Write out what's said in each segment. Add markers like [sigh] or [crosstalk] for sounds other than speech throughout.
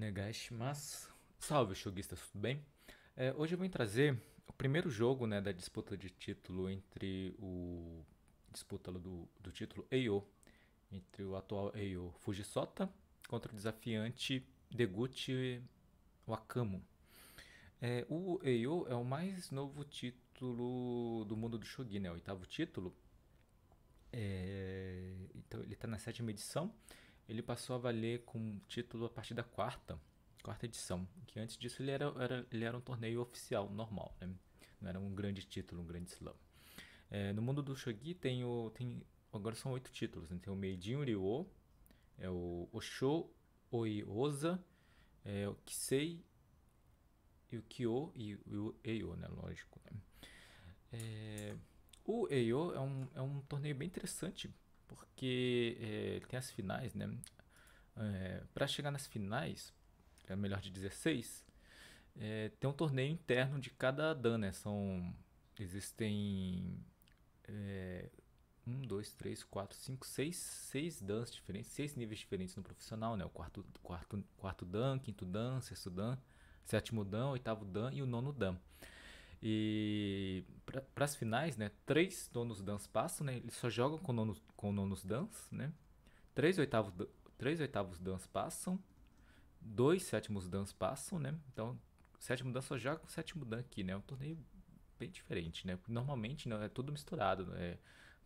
Onegashi, mas salve shoguistas, tudo bem? É, hoje eu vim trazer o primeiro jogo né, da disputa de título entre o. disputa do, do título Eio, entre o atual Eio Fujisota contra o desafiante Deguchi Wakamo. É, o Eio é o mais novo título do mundo do Shogi, né? O oitavo título. É, então ele está na sétima edição ele passou a valer com título a partir da quarta, quarta edição, que antes disso ele era, era ele era um torneio oficial, normal, né? não era um grande título, um grande slam. É, no mundo do Shogi tem, o, tem agora são oito títulos, né? tem o Meijin Ryo, é o Osho Oza, é, o Kisei e o Kyo e o Eyo, né? Lógico. Né? É, o Eyo é um, é um torneio bem interessante porque é, tem as finais, né? É, eh, para chegar nas finais, é melhor de 16, é, eh, tem um torneio interno de cada dan, né? São, existem é, um, dois, três, quatro, cinco, seis, seis dans diferentes, seis níveis diferentes no profissional, né? O quarto, quarto, quarto dan, quinto dan, sexto dan, sétimo dan, oitavo dan e o nono dan. E para as finais, né, três donos dans passam, né, eles só jogam com nonos, com nonos dans, né, três oitavos, três oitavos dans passam, dois sétimos dans passam, né, então sétimo dan só joga com sétimo dan aqui, né, é um torneio bem diferente, né, normalmente não, é tudo misturado, né,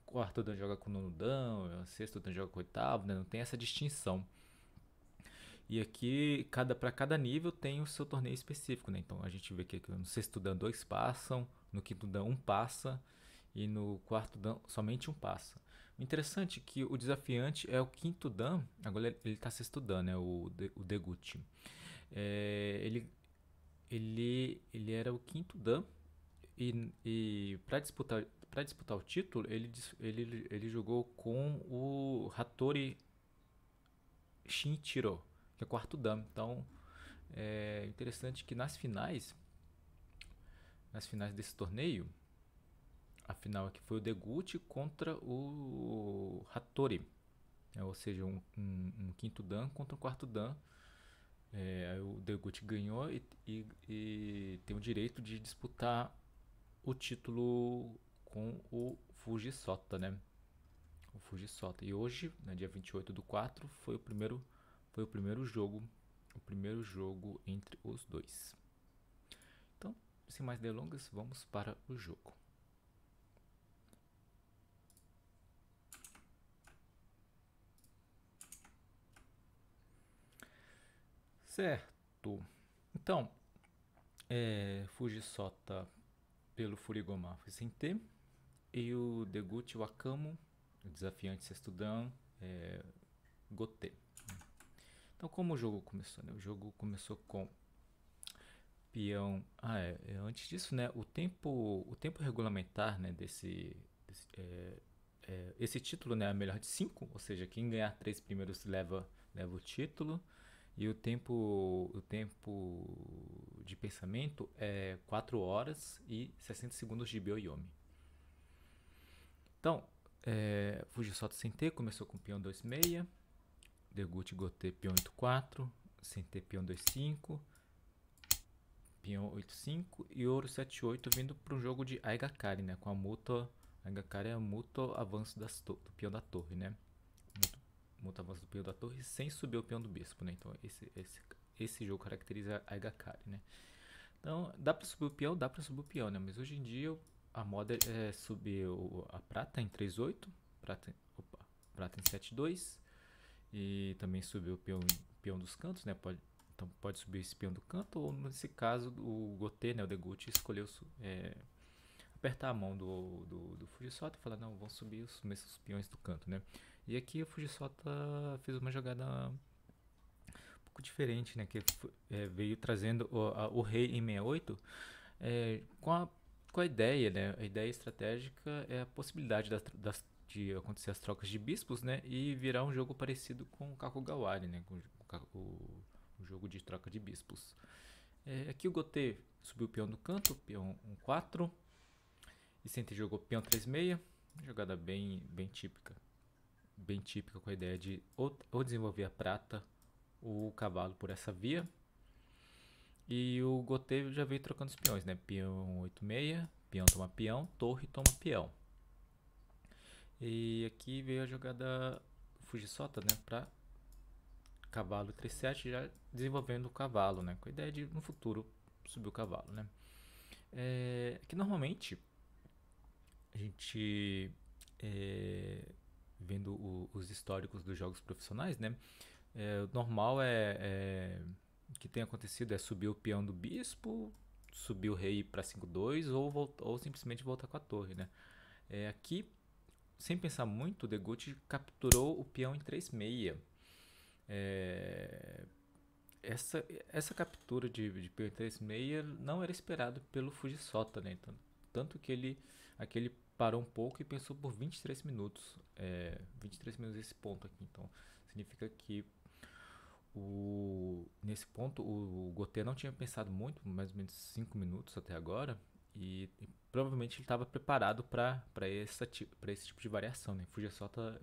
quarto dan joga com nono dan, sexto dan joga com oitavo, né, não tem essa distinção. E aqui, cada para cada nível, tem o seu torneio específico, né? Então a gente vê que no sexto dan dois passam, no quinto dan um passa e no quarto dan somente um passa. O interessante é que o desafiante é o quinto dan, agora ele está sexto dan, né? O, o Deguti. É, ele, ele, ele era o quinto dan e, e para disputar para disputar o título, ele, ele, ele jogou com o Hattori Shinichiro que é o quarto dama. Então é interessante que nas finais, nas finais desse torneio, a final aqui foi o Deguchi contra o Hattori, é, ou seja, um, um, um, quinto dan contra um quarto dan. É, o Deguchi ganhou e, e, e tem o direito de disputar o título com o Fujisota, né? O Fujisota. E hoje, né, dia 28 do 4, foi o primeiro foi o primeiro jogo, o primeiro jogo entre os dois. Então, sem mais delongas, vamos para o jogo. Certo. Então, é, Fujisota pelo Furigoma foi sem T. E o Deguchi Wakamo, desafiante Sestudan, é, Gote. Então, como o jogo começou? Né? O jogo começou com peão. Ah, é, é, antes disso, né? O tempo, o tempo regulamentar, né? Desse, desse é, é, esse título, né? É melhor de cinco, ou seja, quem ganhar três primeiros leva, leva o título. E o tempo, o tempo de pensamento é 4 horas e 60 segundos de Bioyomi. Então, é, Fujisato Sentei começou com peão 2,6. Degute Gotê peão 84, CT peão 25, peão 85 e ouro 78 vindo para o jogo de Aigakari, né? Com a Muto, Aigakari é a avanço das do peão da torre, né? Muto, muto avanço do peão da torre sem subir o peão do bispo, né? Então esse, esse, esse jogo caracteriza Aigakari, né? Então, dá para subir o peão, dá para subir o peão, né? Mas hoje em dia a moda é subir a prata em 3.8, prata, prata em 7.2, e também subiu o peão, peão dos cantos, né? Pode, então pode subir esse peão do canto, ou nesse caso o Gotê, né, o Deguchi escolheu é, apertar a mão do, do, do Fujisota e falar, não, vão subir os mesmos peões do canto, né? E aqui o Fujisota fez uma jogada um pouco diferente, né? Que é, veio trazendo o, a, o, rei em 68 é, com, a, com a ideia, né? A ideia estratégica é a possibilidade das, das de acontecer as trocas de bispos, né? E virar um jogo parecido com o Kakugawari, né? Com o, o jogo de troca de bispos. É, aqui o Gotê subiu o peão do canto, peão 1-4. E sempre jogou peão 3-6. Jogada bem, bem típica. Bem típica com a ideia de ou, ou desenvolver a prata ou o cavalo por essa via. E o Gotê já veio trocando os peões, né? Peão 8-6, peão toma peão, torre toma peão. E aqui veio a jogada Fujisota, né? Para cavalo 37 já desenvolvendo o cavalo, né? Com a ideia de no futuro subir o cavalo, né? É, que normalmente a gente é, vendo o, os históricos dos jogos profissionais, né? É, o normal é, é o que tem acontecido é subir o peão do bispo, subir o rei para 5-2 ou, ou simplesmente voltar com a torre, né? É, aqui sem pensar muito, Degut capturou o peão em 3 meia. É... Essa, essa captura de, de peão em 3 não era esperado pelo Fujisota, né? Tanto, tanto que ele, aquele parou um pouco e pensou por 23 minutos. É, 23 minutos esse ponto aqui. Então, significa que o, nesse ponto o, o Gotê não tinha pensado muito, mais ou menos 5 minutos até agora. E, e provavelmente ele estava preparado para esse tipo de variação, né? Fuja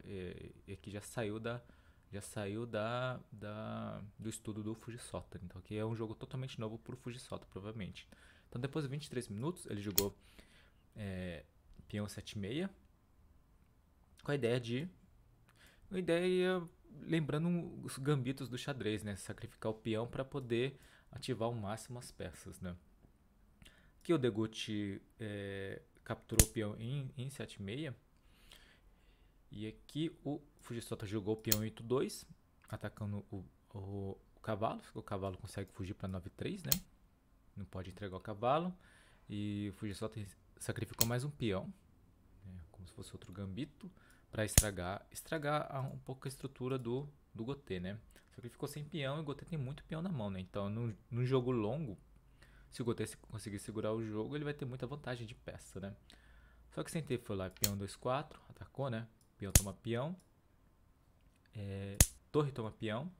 é, é que já saiu da já saiu da, da do estudo do Fujisota, então que é um jogo totalmente novo para o Fujisota, provavelmente. Então depois de 23 minutos ele jogou é, peão 76 com a ideia de a ideia lembrando os gambitos do xadrez, né? Sacrificar o peão para poder ativar ao máximo as peças, né? que o Degut é, eh, capturou o peão em, em 7,6. E aqui é o Fujisota jogou o peão em 8,2, atacando o, o, o, cavalo. O cavalo consegue fugir para 9,3, né? Não pode entregar o cavalo. E o Fujisota sacrificou mais um peão, né? como se fosse outro gambito, para estragar, estragar um pouco a estrutura do, do Gotê, né? Sacrificou sem peão e o Gotê tem muito peão na mão, né? Então, num, num jogo longo, se o Gotei conseguir segurar o jogo, ele vai ter muita vantagem de peça, né? Só que sem ter foi lá, peão 2-4, atacou, né? Peão toma peão. É, torre toma peão.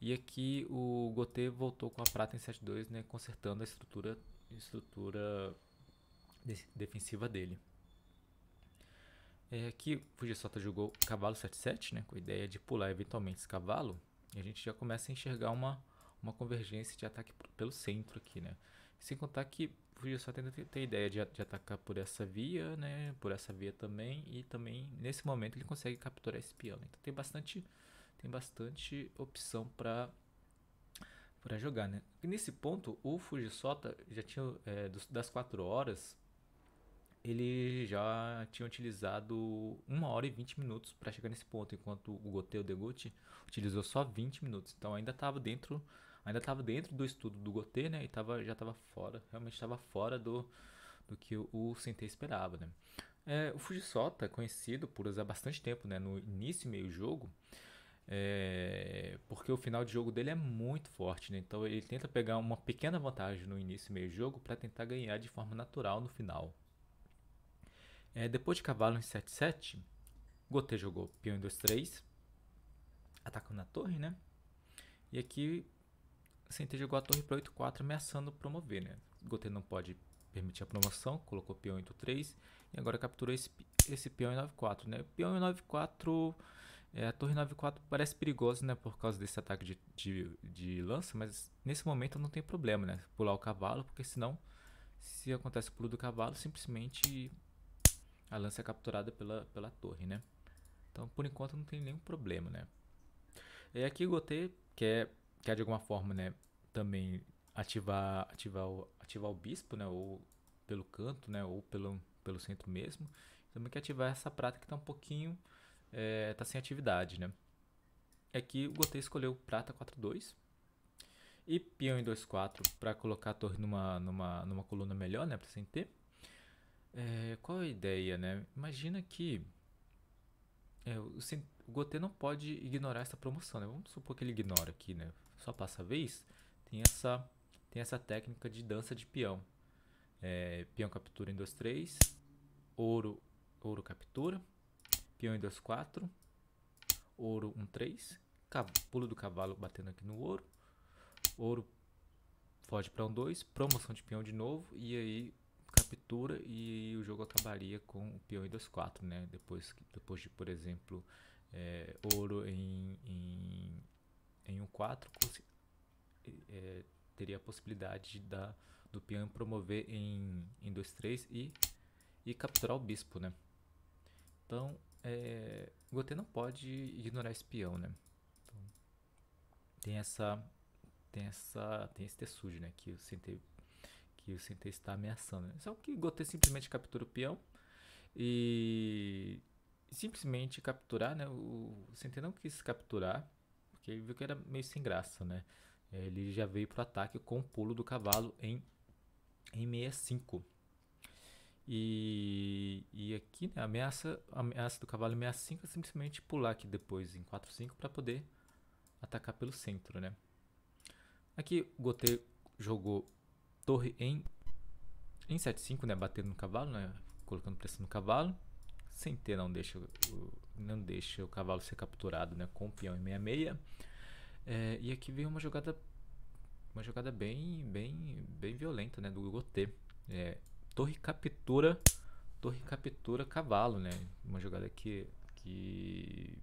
E aqui o Gotê voltou com a prata em 7-2, né? Consertando a estrutura, estrutura de, defensiva dele. É, aqui Fujisota jogou cavalo 7-7, né? Com a ideia de pular eventualmente esse cavalo. E a gente já começa a enxergar uma uma convergência de ataque pelo centro aqui, né? Sem contar que o só ainda tem ideia de, de, atacar por essa via, né? Por essa via também. E também, nesse momento, ele consegue capturar esse peão. Né? Então tem bastante, tem bastante opção para para jogar, né? E nesse ponto, o Fujisota já tinha, é, das 4 horas, ele já tinha utilizado 1 hora e 20 minutos para chegar nesse ponto, enquanto o Goteu Deguchi utilizou só 20 minutos. Então ainda estava dentro ainda estava dentro do estudo do Gotê, né? E tava, já estava fora, realmente estava fora do, do que o, Sentei esperava, né? É, o Fujisota, conhecido por usar bastante tempo né, no início e meio jogo, é, porque o final de jogo dele é muito forte, né? então ele tenta pegar uma pequena vantagem no início e meio jogo para tentar ganhar de forma natural no final. É, depois de cavalo em 7-7, Gotê jogou peão em 2-3, atacando a torre, né? E aqui Centeio jogou a torre para 8-4, ameaçando promover, né? Gotei não pode permitir a promoção, colocou peão em 8-3 e agora capturou esse, esse peão em 9-4, né? Peão em 9-4, é, a torre 9-4 parece perigosa, né? Por causa desse ataque de, de, de, lança, mas nesse momento não tem problema, né? Pular o cavalo, porque senão, se acontece o pulo do cavalo, simplesmente a lança é capturada pela, pela torre, né? Então, por enquanto, não tem nenhum problema, né? E aqui o quer é quer de alguma forma, né, também ativar, ativar, o, ativar o bispo, né, ou pelo canto, né, ou pelo, pelo centro mesmo, também quer ativar essa prata que está um pouquinho, é, tá sem atividade, né. É que o Gotei escolheu prata 4-2 e peão em 2-4 para colocar a torre numa, numa, numa coluna melhor, né, para sem ter. É, qual a ideia, né? Imagina que é, o, o Gotê não pode ignorar essa promoção, né? Vamos supor que ele ignora aqui, né? só passa a vez, tem essa, tem essa técnica de dança de peão. É, peão captura em 2, 3, ouro, ouro captura, peão em 2, 4, ouro 1, um, 3, pulo do cavalo batendo aqui no ouro, ouro foge para um 2, promoção de peão de novo e aí captura e o jogo acabaria com o peão em 2, 4, né? Depois, depois de, por exemplo, é, ouro em, em em um 4, é, teria a possibilidade de dar, do peão promover em, em 2, 3 e, e capturar o bispo, né? Então, é, Gotê não pode ignorar esse peão, né? Então, tem essa tem essa tem esse tessuge, né, que o Sentei que o Sentei está ameaçando. Né? Só que Gotê simplesmente captura o peão e simplesmente capturar, né? O Sentei não quis capturar porque ele viu que era meio sem graça, né? É, ele já veio pro ataque com o pulo do cavalo em, em 65. E, e aqui, né, a ameaça, a ameaça do cavalo em 65 é simplesmente pular aqui depois em 45 para poder atacar pelo centro, né? Aqui o Gotê jogou torre em, em 75, né, batendo no cavalo, né, colocando pressão no cavalo. Sem ter não deixa o, não deixa o cavalo ser capturado né, com o peão em 66. É, e aqui veio uma jogada uma jogada bem bem bem violenta né, do Gotê. É, torre captura torre captura cavalo, né? Uma jogada que que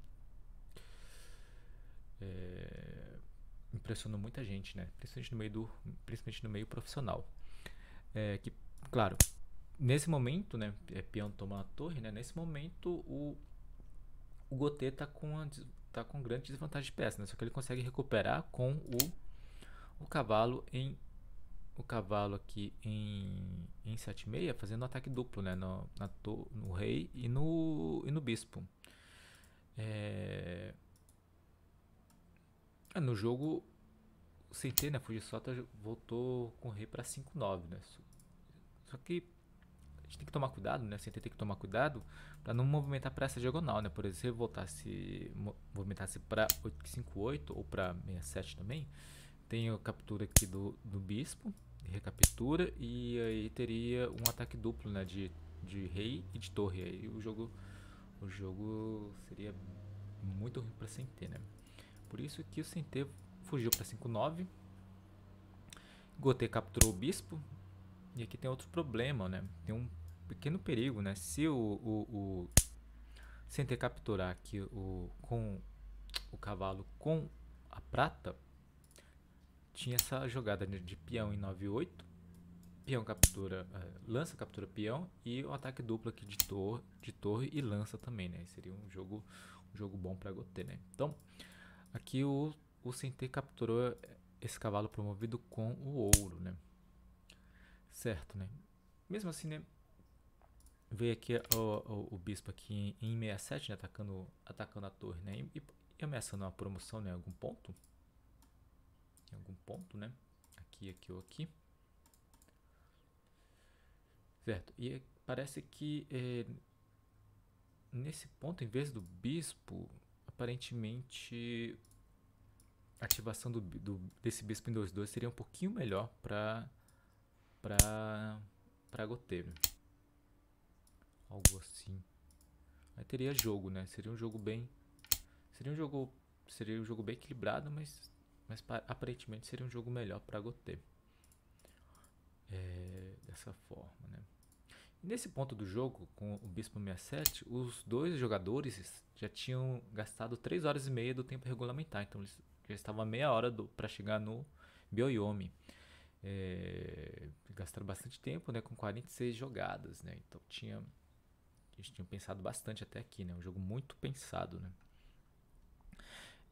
é, impressionou muita gente, né? Principalmente no meio do, principalmente no meio profissional, é, que, claro, nesse momento, né, é peão toma a torre, né? Nesse momento o o Gotê tá com, a, tá com grande desvantagem de peça, né? Só que ele consegue recuperar com o, o cavalo em o cavalo aqui em, em 7,6 fazendo um ataque duplo, né? No, na, no rei e no, e no bispo. É... é no jogo, o Centeno, né? Fujisota voltou com o rei para 5,9, né? Só que né? Assim, a gente tem que tomar cuidado, né? Você tem que tomar cuidado para não movimentar para essa diagonal, né? Por exemplo, se eu voltasse, movimentasse para 858 ou para 67 também, tenho a captura aqui do, do bispo, recaptura, e aí teria um ataque duplo, né? De, de rei e de torre. Aí o jogo, o jogo seria muito ruim para CNT, né? Por isso que o CNT fugiu para 59. Gotê capturou o bispo, e aqui tem outro problema, né? Tem um pequeno perigo, né? Se o, o, o Center capturar aqui o, com o cavalo com a prata, tinha essa jogada né? de peão em 9-8. Peão captura, uh, lança captura peão e o um ataque duplo aqui de, de torre e lança também, né? Seria um jogo, um jogo bom para Gotê, né? Então, aqui o, o capturou esse cavalo promovido com o ouro, né? certo, né? Mesmo assim, né? Veio aqui o, o, o bispo aqui em, em 67, né? Atacando, atacando a torre, né? E, e ameaçando uma promoção, né? Em algum ponto. Em algum ponto, né? Aqui, aqui ou aqui. Certo. E parece que é, nesse ponto, em vez do bispo, aparentemente a ativação do, do, desse bispo em 2-2 seria um pouquinho melhor para pra, pra goteiro. Algo assim. Aí teria jogo, né? Seria um jogo bem... Seria um jogo, seria um jogo bem equilibrado, mas, mas aparentemente seria um jogo melhor pra goteiro. É, dessa forma, né? nesse ponto do jogo, com o Bispo 67, os dois jogadores já tinham gastado 3 horas e meia do tempo regulamentar, então eles já estavam meia hora para chegar no Bioyomi é, gastaram bastante tempo, né, com 46 jogadas, né? Então tinha a gente tinha pensado bastante até aqui, né? Um jogo muito pensado, né?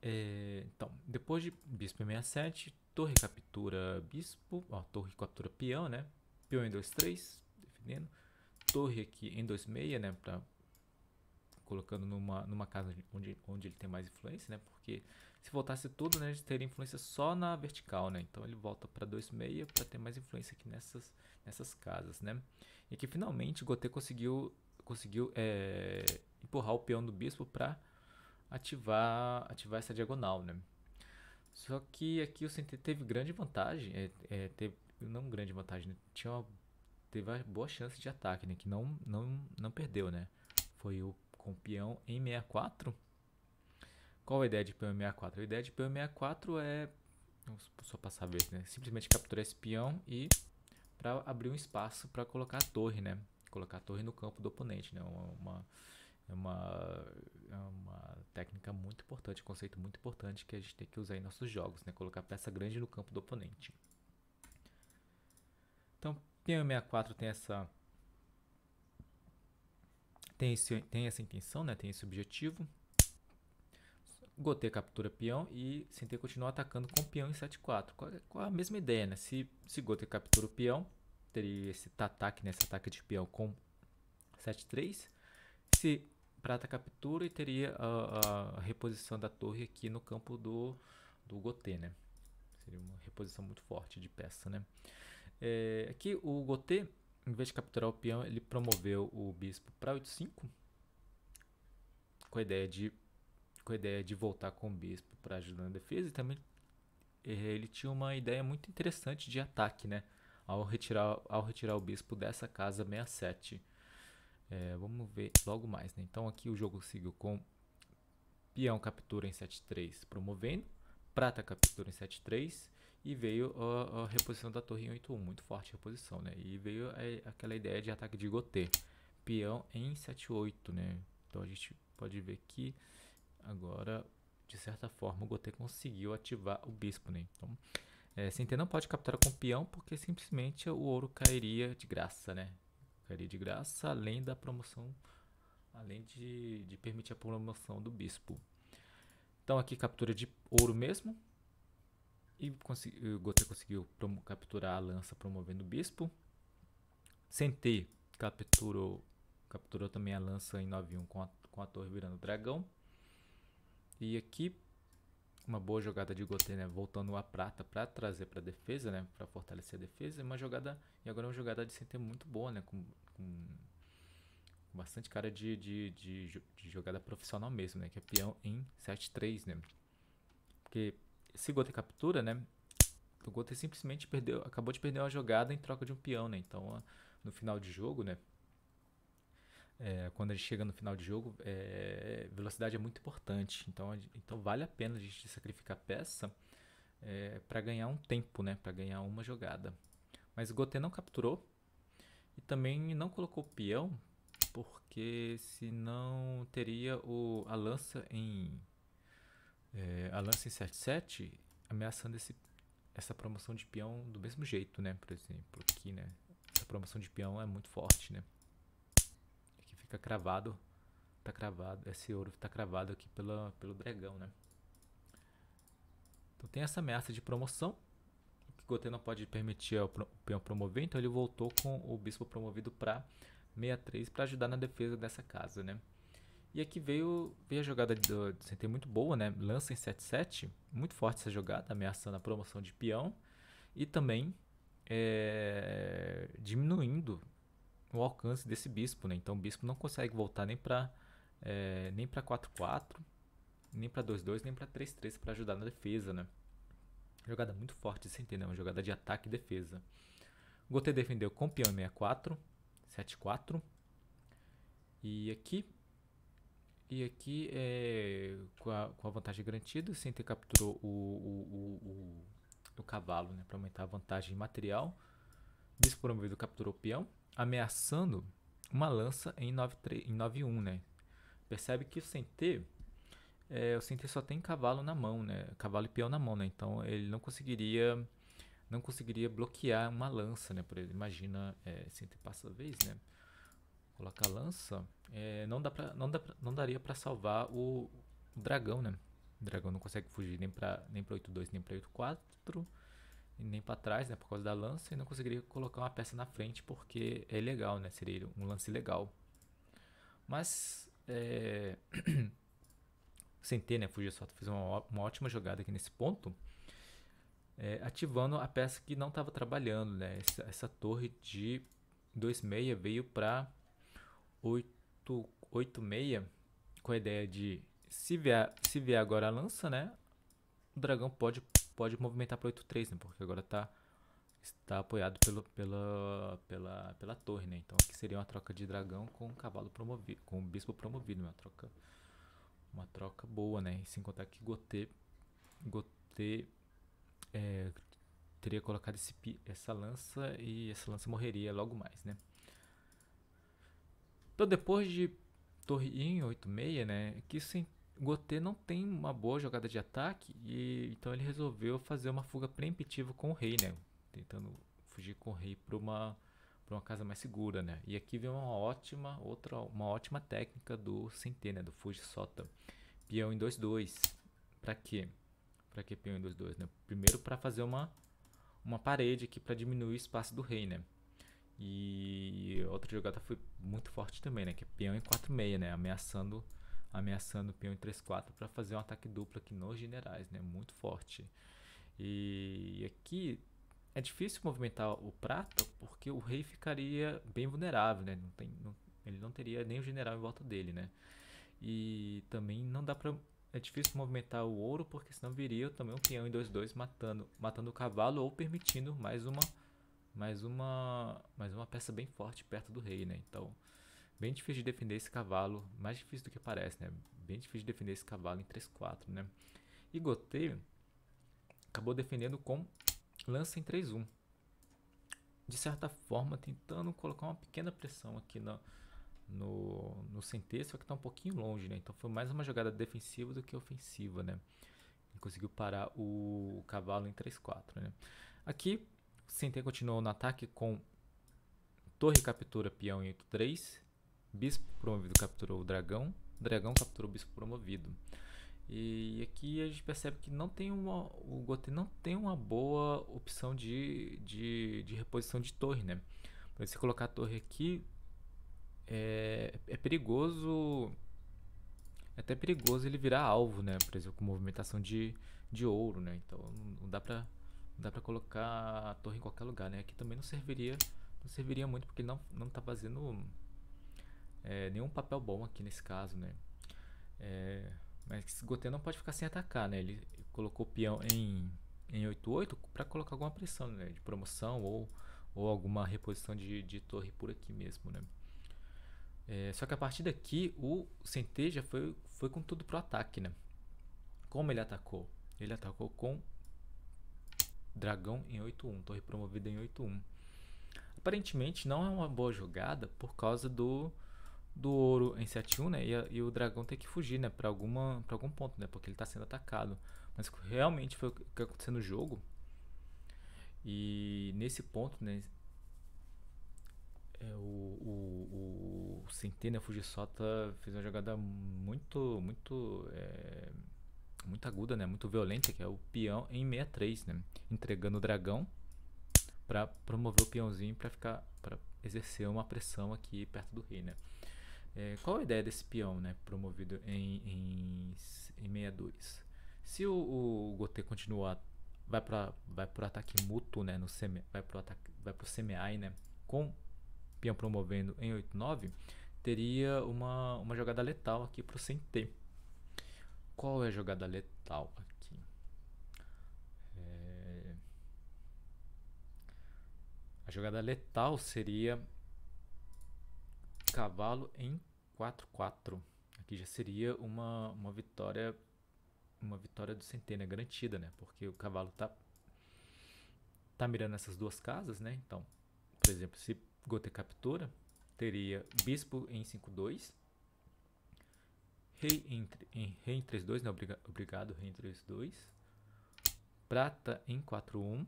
É, então, depois de bispo 67 torre captura bispo, ó, torre captura peão, né? Peão em 2-3, defendendo. Torre aqui em 2-6, né, para colocando numa, numa casa onde, onde ele tem mais influência, né? Porque se voltasse tudo, né, ele teria influência só na vertical, né? Então ele volta para 2,6 para ter mais influência aqui nessas, nessas casas, né? E que finalmente Gotê conseguiu, conseguiu é, empurrar o peão do bispo para ativar, ativar essa diagonal, né? Só que aqui o CT teve grande vantagem, é, é, teve, não grande vantagem, né? tinha uma, teve uma boa chance de ataque, né? Que não, não, não perdeu, né? Foi o com peão em 64? Qual a ideia de peão em 64? A ideia de peão em 64 é. Só passar vez né? Simplesmente capturar esse peão e. para abrir um espaço para colocar a torre, né? Colocar a torre no campo do oponente, né? Uma. É uma é uma técnica muito importante, um conceito muito importante que a gente tem que usar em nossos jogos, né? Colocar peça grande no campo do oponente. Então, peão em 64 tem essa tem, esse, tem essa intenção, né? tem esse objetivo. Gotê captura peão e Sentei continua atacando com peão em 7-4. Com é, é a mesma ideia, né? Se, se Gotê captura o peão, teria esse ataque, né? ataque de peão com 7-3. Se Prata captura e teria a, a, reposição da torre aqui no campo do, do Gotê, né? Seria uma reposição muito forte de peça, né? É, aqui o Gotê em vez de capturar o peão, ele promoveu o bispo para 8.5 com a ideia de com a ideia de voltar com o bispo para ajudar na defesa e também eh, ele tinha uma ideia muito interessante de ataque, né? Ao retirar, ao retirar o bispo dessa casa 67. É, eh, vamos ver logo mais, né? Então aqui o jogo seguiu com peão captura em 73 promovendo, prata captura em 73 e veio a, a reposição da torre em 8-1, muito forte reposição, né? E veio a, aquela ideia de ataque de gotê, peão em 7-8, né? Então a gente pode ver que agora, de certa forma, o gotê conseguiu ativar o bispo, né? Então, é, Centeno não pode capturar com peão porque simplesmente o ouro cairia de graça, né? Cairia de graça além da promoção, além de, de permitir a promoção do bispo. Então aqui captura de ouro mesmo, e consegui, Gotê conseguiu capturar a lança promovendo o bispo. Sentei capturou, capturou também a lança em 9-1 com a, com a torre virando dragão. E aqui uma boa jogada de Gotê, né? Voltando a prata para trazer para defesa, né? Para fortalecer a defesa. Uma jogada e agora é uma jogada de CT muito boa, né? Com, com bastante cara de, de, de, de, jogada profissional mesmo, né? Que é peão em 7-3, né? Porque se Gota captura, né? O Gota simplesmente perdeu, acabou de perder uma jogada em troca de um peão, né? Então, ah, no final de jogo, né? É, quando a gente chega no final de jogo, é, velocidade é muito importante. Então, então vale a pena a gente sacrificar peça é, para ganhar um tempo, né? Para ganhar uma jogada. Mas o Goten não capturou e também não colocou peão, porque senão teria o, a lança em é, a Lance 77 ameaçando esse, essa promoção de peão do mesmo jeito, né? Por exemplo, aqui, né? Essa promoção de peão é muito forte, né? Aqui fica cravado, tá cravado, esse ouro tá cravado aqui pela, pelo dragão, né? Então tem essa ameaça de promoção. O que Goten não pode permitir o peão promover, então ele voltou com o bispo promovido para 63 para ajudar na defesa dessa casa, né? E aqui é veio, veio a jogada do CT muito boa, né? Lança em 7-7. Muito forte essa jogada, ameaçando a promoção de peão. E também é, diminuindo o alcance desse bispo, né? Então o bispo não consegue voltar nem para é, nem para 4-4, nem para 2-2, nem para 3-3 para ajudar na defesa, né? Jogada muito forte, você entendeu? Né? Uma jogada de ataque e defesa. O Gotê defendeu com peão em 64, 7-4. E aqui e aqui, é, com, a, com a vantagem garantida, o Center capturou o, o, o, o cavalo né, para aumentar a vantagem material. Despromovido capturou o peão, ameaçando uma lança em 9-1. Em né? Percebe que o Center, é, o Center só tem cavalo na mão, né? cavalo e peão na mão, né? então ele não conseguiria não conseguiria bloquear uma lança, né? Por exemplo, imagina é, Center passa a vez, né? Colocar lança. É, não, dá pra, não, dá pra, não daria para salvar o, o, dragão, né? O dragão não consegue fugir nem pra, nem pra 8-2, nem pra 8-4. nem para trás, né? Por causa da lança. E não conseguiria colocar uma peça na frente porque é legal, né? Seria um lance legal. Mas. É... [clears throat] sem ter, né? Fugir só. Fiz uma, uma ótima jogada aqui nesse ponto. É, ativando a peça que não estava trabalhando, né? Essa, essa torre de 2,6 veio para 86 com a ideia de se vier, se vier agora a lança, né? O dragão pode, pode movimentar para 8-3, né? Porque agora tá, está apoiado pelo, pela, pela, pela torre, né? Então aqui seria uma troca de dragão com o cavalo promovido, com o bispo promovido, né, uma troca uma troca boa, né? E sem contar que Gotê, Gotê é, teria colocado esse, essa lança e essa lança morreria logo mais, né? Então, depois de Torre em 8-6, né? Que sem Gotê não tem uma boa jogada de ataque e então ele resolveu fazer uma fuga preemptiva com o rei, né? Tentando fugir com o rei para uma para uma casa mais segura, né? E aqui vem uma ótima outra uma ótima técnica do Sentê, né? Do Sota. Peão em 2-2. Para quê? Para que peão em 2-2, né? Primeiro para fazer uma uma parede aqui para diminuir o espaço do rei, né? E outra jogada foi muito forte também, né? Que é peão em 4-6, né? Ameaçando, ameaçando peão em 3-4 para fazer um ataque duplo aqui nos generais, né? Muito forte. E aqui é difícil movimentar o prata porque o rei ficaria bem vulnerável, né? Não tem, não, ele não teria nem o general em volta dele, né? E também não dá para é difícil movimentar o ouro porque senão viria também um peão em 2-2 matando, matando o cavalo ou permitindo mais uma mais uma, mais uma peça bem forte perto do rei, né? Então, bem difícil de defender esse cavalo, mais difícil do que parece, né? Bem difícil de defender esse cavalo em 3-4, né? E Goteiro acabou defendendo com lança em 3-1. De certa forma, tentando colocar uma pequena pressão aqui na, no, no Centê, só que está um pouquinho longe, né? Então foi mais uma jogada defensiva do que ofensiva, né? Ele conseguiu parar o, o cavalo em 3-4, né? Aqui Sentei continuou no ataque com torre captura peão em 8-3. Bispo promovido capturou o dragão. Dragão capturou o bispo promovido. E aqui a gente percebe que não tem uma, o Goten não tem uma boa opção de, de, de reposição de torre, né? você colocar a torre aqui, é, é perigoso, é até perigoso ele virar alvo, né? Por exemplo, com movimentação de, de ouro, né? Então não dá pra dá pra colocar a torre em qualquer lugar, né? Aqui também não serviria, não serviria muito porque não, não tá fazendo é, nenhum papel bom aqui nesse caso, né? É, mas Goten não pode ficar sem atacar, né? Ele colocou o peão em, em 8-8 para colocar alguma pressão né? de promoção ou, ou alguma reposição de, de torre por aqui mesmo, né? É, só que a partir daqui o Centeja foi, foi com tudo pro ataque, né? Como ele atacou? Ele atacou com Dragão em 8-1, torre promovida em 8-1. Aparentemente não é uma boa jogada por causa do do ouro em 7-1, né? E, a, e, o dragão tem que fugir, né? Pra, alguma, pra algum ponto, né? Porque ele tá sendo atacado. Mas realmente foi o que aconteceu no jogo. E nesse ponto, né? É, o, o, o Centena Fujisota fez uma jogada muito, muito é, muito aguda, né? Muito violenta, que é o peão em 63, né? Entregando o dragão para promover o peãozinho para ficar para exercer uma pressão aqui perto do rei, né? É, qual a ideia desse peão, né? Promovido em, em, em 62. Se o, o Gotê continuar vai para vai pro ataque mútuo, né, no semi, vai pro ataque, vai pro CMI, né, com peão promovendo em 89, teria uma uma jogada letal aqui pro Sentei qual é a jogada letal aqui? É... A jogada letal seria cavalo em 4-4. Aqui já seria uma, uma vitória uma vitória do Centena garantida, né? Porque o cavalo tá tá mirando essas duas casas, né? Então, por exemplo, se Gotê é captura, teria bispo em 5-2 Rei em, em, rei em 3-2, né? Obriga, obrigado, rei em 3-2. Prata em 4-1.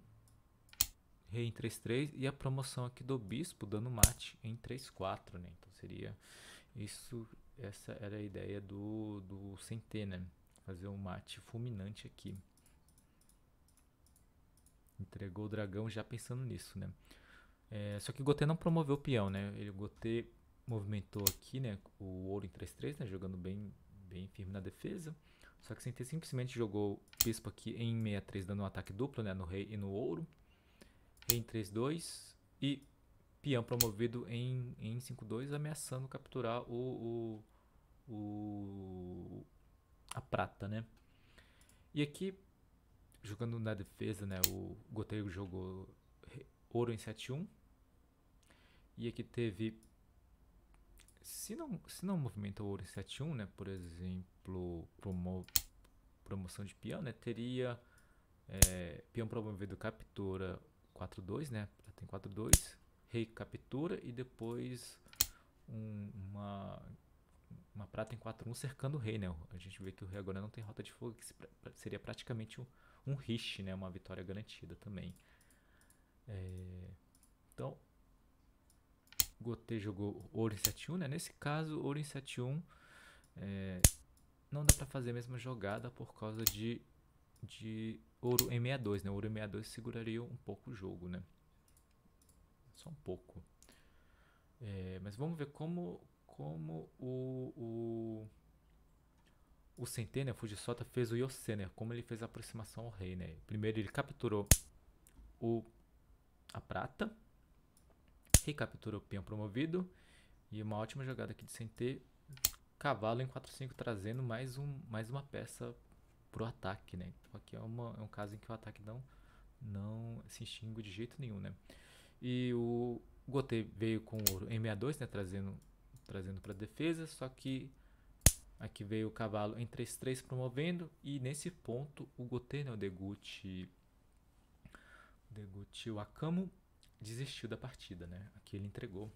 Rei em 3-3. E a promoção aqui do bispo dando mate em 3-4, né? Então seria... Isso, essa era a ideia do, do centena. Né? Fazer um mate fulminante aqui. Entregou o dragão já pensando nisso, né? É, só que o Gotê não promoveu o peão, né? Ele, Gotê movimentou aqui, né? O ouro em 3-3, né? Jogando bem, bem firme na defesa. Só que sem simplesmente jogou o bispo aqui em 6-3, dando um ataque duplo, né? No rei e no ouro. Rei em 3-2 e peão promovido em, em 5-2, ameaçando capturar o, o, o, a prata, né? E aqui, jogando na defesa, né? O Goteiro jogou ouro em 7-1. E aqui teve se não, se não movimenta o ouro em 71, né, por exemplo, promo, promoção de peão, né, teria é, peão promovido captura 4-2, né, tem 4-2, rei captura e depois um, uma, uma prata em 4-1 cercando o rei, né, a gente vê que o rei agora não tem rota de fogo, que seria praticamente um, um riche, né, uma vitória garantida também. É, então, Gotê jogou ouro em 7-1, né? Nesse caso, ouro em 7-1 é, não dá para fazer a mesma jogada por causa de, de ouro em 62, né? Ouro em 62 seguraria um pouco o jogo, né? Só um pouco. É, mas vamos ver como, como o, o, o Centennial né? Fujisota fez o Yosei, né? Como ele fez a aproximação ao rei, né? Primeiro ele capturou o, a prata, captura o peão promovido. E uma ótima jogada aqui de sem ter cavalo em 4-5 trazendo mais, um, mais uma peça pro ataque, né? Então aqui é, uma, é um caso em que o ataque não, não se extingue de jeito nenhum, né? E o Gotê veio com ouro em 62, né? Trazendo, trazendo para defesa, só que aqui veio o cavalo em 3-3 promovendo. E nesse ponto o Gotê, né? O degut o Deguti desistiu da partida, né? Aqui ele entregou.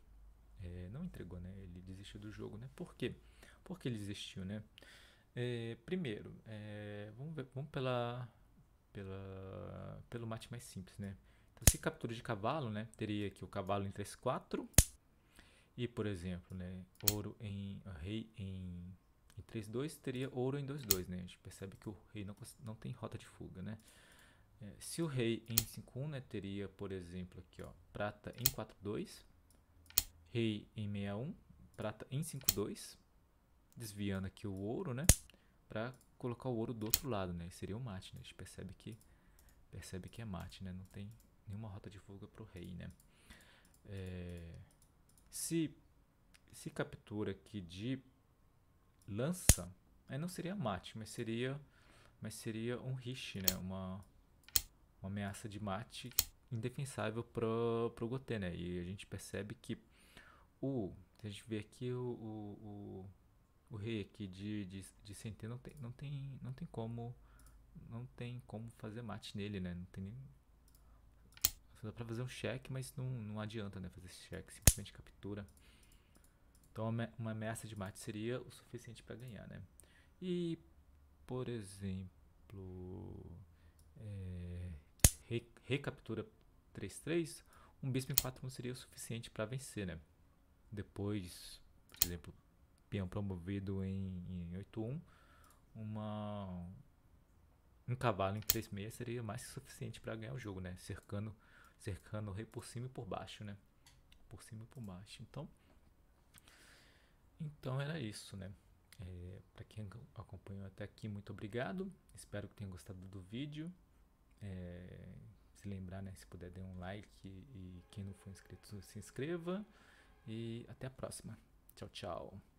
É, não entregou, né? Ele desistiu do jogo, né? Por quê? Por que ele desistiu, né? É, primeiro, é, vamos, ver, vamos pela, pela, pelo mate mais simples, né? Então, se captura de cavalo, né? Teria aqui o cavalo em 3, 4. E, por exemplo, né? Ouro em... Rei em... Em 3-2 teria ouro em 2-2, né? A gente percebe que o rei não, não tem rota de fuga, né? É, se o rei em 5-1, né, teria, por exemplo, aqui, ó, prata em 4-2, rei em 6-1, prata em 5-2, desviando aqui o ouro, né, para colocar o ouro do outro lado, né, seria o mate, né, a gente percebe que, percebe que é mate, né, não tem nenhuma rota de fuga para o rei, né. É, se, se captura aqui de lança, aí não seria mate, mas seria, mas seria um riche, né, uma uma ameaça de mate indefensável pro, pro goten né? E a gente percebe que o. A gente vê aqui o, o, o, o rei aqui de, de, de centeno não tem, não tem, não tem como não tem como fazer mate nele, né? Não tem nem... Só dá pra fazer um cheque, mas não, não adianta, né? Fazer esse cheque, simplesmente captura. Então uma ameaça de mate seria o suficiente para ganhar, né? E, por exemplo... É recaptura 3-3, um bispo em 4-1 seria o suficiente para vencer, né? Depois, por exemplo, peão promovido em, em 8-1, uma um cavalo em 3-6 seria mais que suficiente para ganhar o jogo, né? Cercando, cercando o rei por cima e por baixo, né? Por cima e por baixo. Então, então era isso, né? É, para quem acompanhou até aqui, muito obrigado. Espero que tenham gostado do vídeo. É, se lembrar, né? Se puder, dê um like e quem não for inscrito se inscreva. E até a próxima. Tchau, tchau.